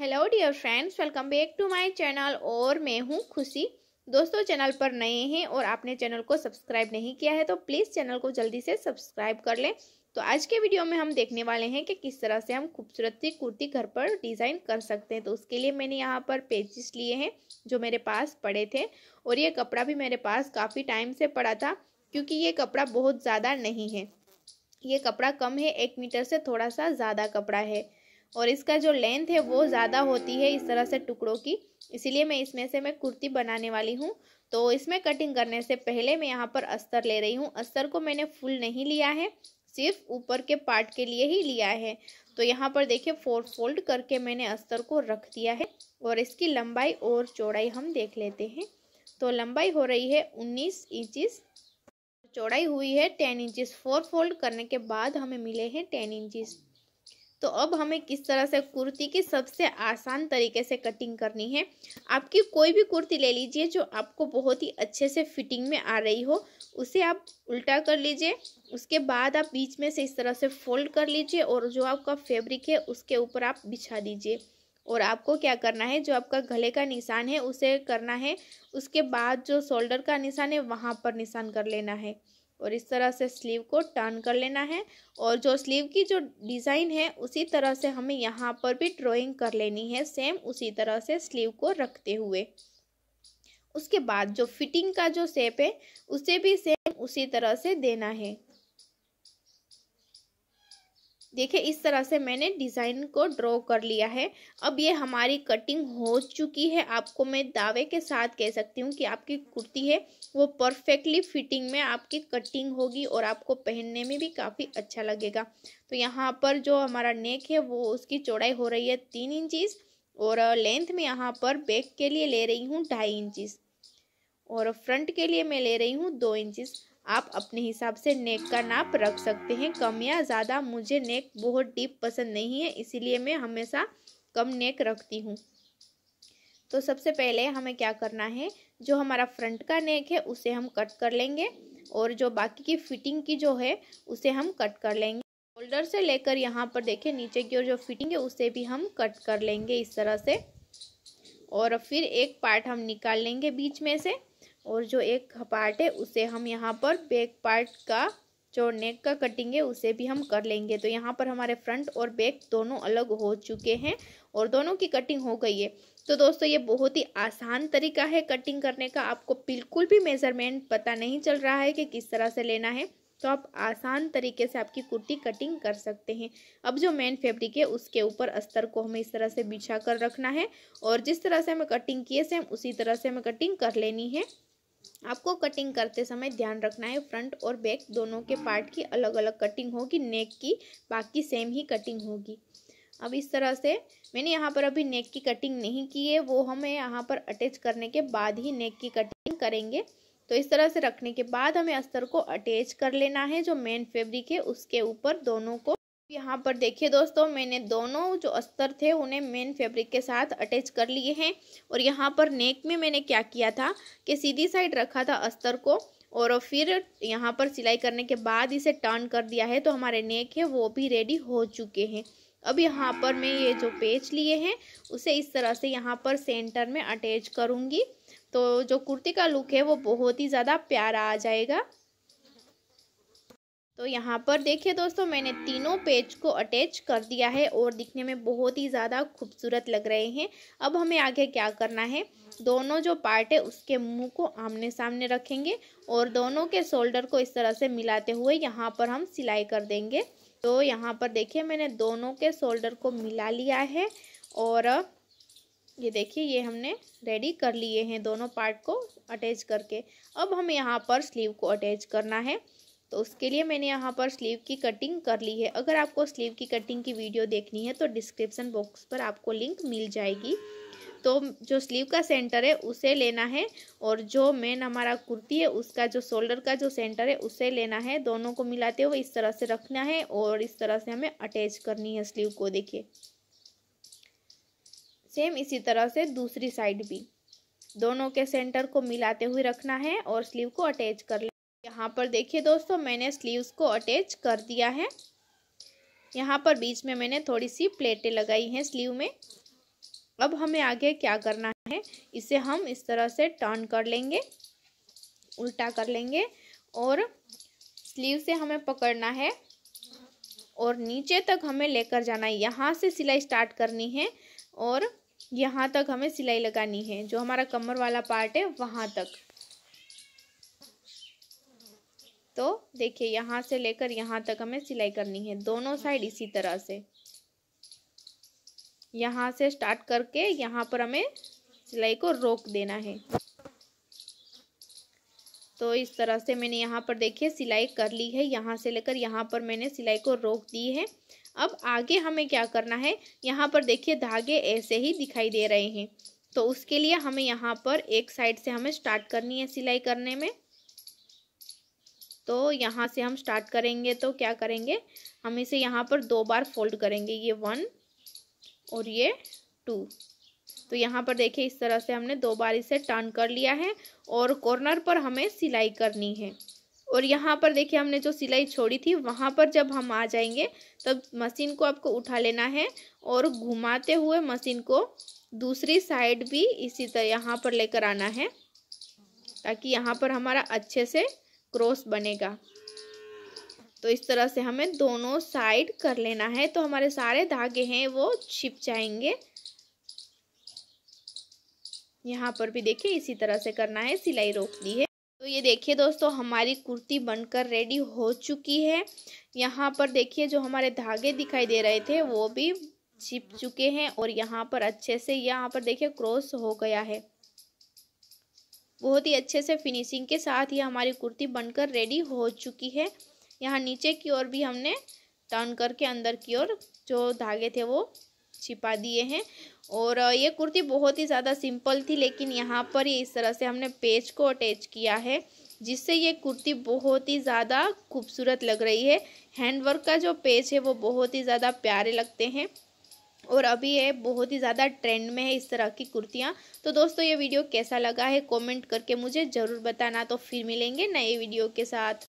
hello dear friends welcome back to my channel और मैं हूँ खुशी दोस्तों चैनल पर नए हैं और आपने चैनल को सब्सक्राइब नहीं किया है तो प्लीज़ चैनल को जल्दी से सब्सक्राइब कर लें तो आज के वीडियो में हम देखने वाले हैं कि किस तरह से हम खूबसूरत सी कुर्ती घर पर डिज़ाइन कर सकते हैं तो उसके लिए मैंने यहाँ पर पेजेस लिए हैं जो मेरे पास पड़े थे और ये कपड़ा भी मेरे पास काफ़ी टाइम से पड़ा था क्योंकि ये कपड़ा बहुत ज़्यादा नहीं है ये कपड़ा कम है एक मीटर से थोड़ा सा ज़्यादा कपड़ा है और इसका जो लेंथ है वो ज़्यादा होती है इस तरह से टुकड़ों की इसीलिए मैं इसमें से मैं कुर्ती बनाने वाली हूँ तो इसमें कटिंग करने से पहले मैं यहाँ पर अस्तर ले रही हूँ अस्तर को मैंने फुल नहीं लिया है सिर्फ ऊपर के पार्ट के लिए ही लिया है तो यहाँ पर देखिए फोर फोल्ड करके मैंने अस्तर को रख दिया है और इसकी लंबाई और चौड़ाई हम देख लेते हैं तो लंबाई हो रही है उन्नीस इंचिस चौड़ाई हुई है टेन इंचिस फोर फोल्ड करने के बाद हमें मिले हैं टेन इंचिस तो अब हमें किस तरह से कुर्ती की सबसे आसान तरीके से कटिंग करनी है आपकी कोई भी कुर्ती ले लीजिए जो आपको बहुत ही अच्छे से फिटिंग में आ रही हो उसे आप उल्टा कर लीजिए उसके बाद आप बीच में से इस तरह से फोल्ड कर लीजिए और जो आपका फेब्रिक है उसके ऊपर आप बिछा दीजिए और आपको क्या करना है जो आपका गले का निशान है उसे करना है उसके बाद जो शोल्डर का निशान है वहाँ पर निशान कर लेना है और इस तरह से स्लीव को टर्न कर लेना है और जो स्लीव की जो डिज़ाइन है उसी तरह से हमें यहाँ पर भी ड्राइंग कर लेनी है सेम उसी तरह से स्लीव को रखते हुए उसके बाद जो फिटिंग का जो शेप है उसे भी सेम उसी तरह से देना है देखिए इस तरह से मैंने डिज़ाइन को ड्रॉ कर लिया है अब ये हमारी कटिंग हो चुकी है आपको मैं दावे के साथ कह सकती हूँ कि आपकी कुर्ती है वो परफेक्टली फिटिंग में आपकी कटिंग होगी और आपको पहनने में भी काफ़ी अच्छा लगेगा तो यहाँ पर जो हमारा नेक है वो उसकी चौड़ाई हो रही है तीन इंचिस और लेंथ में यहाँ पर बैक के लिए ले रही हूँ ढाई इंचिस और फ्रंट के लिए मैं ले रही हूँ दो इंचिस आप अपने हिसाब से नेक का नाप रख सकते हैं कम या ज़्यादा मुझे नेक बहुत डीप पसंद नहीं है इसीलिए मैं हमेशा कम नेक रखती हूँ तो सबसे पहले हमें क्या करना है जो हमारा फ्रंट का नेक है उसे हम कट कर लेंगे और जो बाकी की फिटिंग की जो है उसे हम कट कर लेंगे शोल्डर से लेकर यहाँ पर देखें नीचे की ओर जो फिटिंग है उसे भी हम कट कर लेंगे इस तरह से और फिर एक पार्ट हम निकाल लेंगे बीच में से और जो एक पार्ट है उसे हम यहाँ पर बैक पार्ट का जो नेक का कटिंग है उसे भी हम कर लेंगे तो यहाँ पर हमारे फ्रंट और बैक दोनों अलग हो चुके हैं और दोनों की कटिंग हो गई है तो दोस्तों ये बहुत ही आसान तरीका है कटिंग करने का आपको बिल्कुल भी मेज़रमेंट पता नहीं चल रहा है कि किस तरह से लेना है तो आप आसान तरीके से आपकी कुर्ती कटिंग कर सकते हैं अब जो मेन फैब्रिक है उसके ऊपर अस्तर को हमें इस तरह से बिछा कर रखना है और जिस तरह से हमें कटिंग किए सेम उसी तरह से हमें कटिंग कर लेनी है आपको कटिंग करते समय ध्यान रखना है फ्रंट और बैक दोनों के पार्ट की अलग अलग कटिंग होगी नेक की बाकी सेम ही कटिंग होगी अब इस तरह से मैंने यहाँ पर अभी नेक की कटिंग नहीं की है वो हमें यहाँ पर अटैच करने के बाद ही नेक की कटिंग करेंगे तो इस तरह से रखने के बाद हमें अस्तर को अटैच कर लेना है जो मेन फेब्रिक है उसके ऊपर दोनों को यहाँ पर देखिए दोस्तों मैंने दोनों जो अस्तर थे उन्हें मेन फैब्रिक के साथ अटैच कर लिए हैं और यहाँ पर नेक में मैंने क्या किया था कि सीधी साइड रखा था अस्तर को और फिर यहाँ पर सिलाई करने के बाद इसे टर्न कर दिया है तो हमारे नेक है वो भी रेडी हो चुके हैं अब यहाँ पर मैं ये जो पेच लिए हैं उसे इस तरह से यहाँ पर सेंटर में अटैच करूँगी तो जो कुर्ती का लुक है वो बहुत ही ज़्यादा प्यारा आ जाएगा तो यहाँ पर देखिए दोस्तों मैंने तीनों पेज को अटैच कर दिया है और दिखने में बहुत ही ज़्यादा खूबसूरत लग रहे हैं अब हमें आगे क्या करना है दोनों जो पार्ट है उसके मुंह को आमने सामने रखेंगे और दोनों के शोल्डर को इस तरह से मिलाते हुए यहाँ पर हम सिलाई कर देंगे तो यहाँ पर देखिए मैंने दोनों के शोल्डर को मिला लिया है और ये देखिए ये हमने रेडी कर लिए हैं दोनों पार्ट को अटैच करके अब हम यहाँ पर स्लीव को अटैच करना है तो उसके लिए मैंने यहाँ पर स्लीव की कटिंग कर ली है अगर आपको स्लीव की कटिंग की वीडियो देखनी है तो डिस्क्रिप्शन बॉक्स पर आपको लिंक मिल जाएगी तो जो स्लीव का सेंटर है उसे लेना है और जो मेन हमारा कुर्ती है उसका जो शोल्डर का जो सेंटर है उसे लेना है दोनों को मिलाते हुए इस तरह से रखना है और इस तरह से हमें अटैच करनी है स्लीव को देखिए सेम इसी तरह से दूसरी साइड भी दोनों के सेंटर को मिलाते हुए रखना है और स्लीव को अटैच कर यहाँ पर देखिए दोस्तों मैंने स्लीव्स को अटैच कर दिया है यहाँ पर बीच में मैंने थोड़ी सी प्लेटें लगाई हैं स्लीव में अब हमें आगे क्या करना है इसे हम इस तरह से टर्न कर लेंगे उल्टा कर लेंगे और स्लीव से हमें पकड़ना है और नीचे तक हमें लेकर जाना है यहाँ से सिलाई स्टार्ट करनी है और यहाँ तक हमें सिलाई लगानी है जो हमारा कमर वाला पार्ट है वहाँ तक तो देखिए यहाँ से लेकर यहाँ तक हमें सिलाई करनी है दोनों साइड इसी तरह से यहाँ से स्टार्ट करके यहाँ पर हमें सिलाई को रोक देना है तो इस तरह से मैंने यहाँ पर देखिए सिलाई कर ली है यहाँ से लेकर यहाँ पर मैंने सिलाई को रोक दी है अब आगे हमें क्या करना है यहाँ पर देखिए धागे ऐसे ही दिखाई दे रहे हैं तो उसके लिए हमें यहाँ पर एक साइड से हमें स्टार्ट करनी है सिलाई करने में तो यहाँ से हम स्टार्ट करेंगे तो क्या करेंगे हम इसे यहाँ पर दो बार फोल्ड करेंगे ये वन और ये टू तो यहाँ पर देखिए इस तरह से हमने दो बार इसे टर्न कर लिया है और कॉर्नर पर हमें सिलाई करनी है और यहाँ पर देखिए हमने जो सिलाई छोड़ी थी वहाँ पर जब हम आ जाएंगे तब मशीन को आपको उठा लेना है और घुमाते हुए मशीन को दूसरी साइड भी इसी तरह यहाँ पर लेकर आना है ताकि यहाँ पर हमारा अच्छे से क्रॉस बनेगा तो इस तरह से हमें दोनों साइड कर लेना है तो हमारे सारे धागे हैं वो छिप जाएंगे यहाँ पर भी देखिए इसी तरह से करना है सिलाई रोक दी है तो ये देखिए दोस्तों हमारी कुर्ती बनकर रेडी हो चुकी है यहाँ पर देखिए जो हमारे धागे दिखाई दे रहे थे वो भी छिप चुके हैं और यहाँ पर अच्छे से यहाँ पर देखिए क्रॉस हो गया है बहुत ही अच्छे से फिनिशिंग के साथ ये हमारी कुर्ती बनकर रेडी हो चुकी है यहाँ नीचे की ओर भी हमने टर्न करके अंदर की ओर जो धागे थे वो छिपा दिए हैं और ये कुर्ती बहुत ही ज़्यादा सिंपल थी लेकिन यहाँ पर ये इस तरह से हमने पेज को अटैच किया है जिससे ये कुर्ती बहुत ही ज़्यादा खूबसूरत लग रही है हैंडवर्क का जो पेज है वो बहुत ही ज़्यादा प्यारे लगते हैं और अभी ये बहुत ही ज़्यादा ट्रेंड में है इस तरह की कुर्तियाँ तो दोस्तों ये वीडियो कैसा लगा है कमेंट करके मुझे ज़रूर बताना तो फिर मिलेंगे नए वीडियो के साथ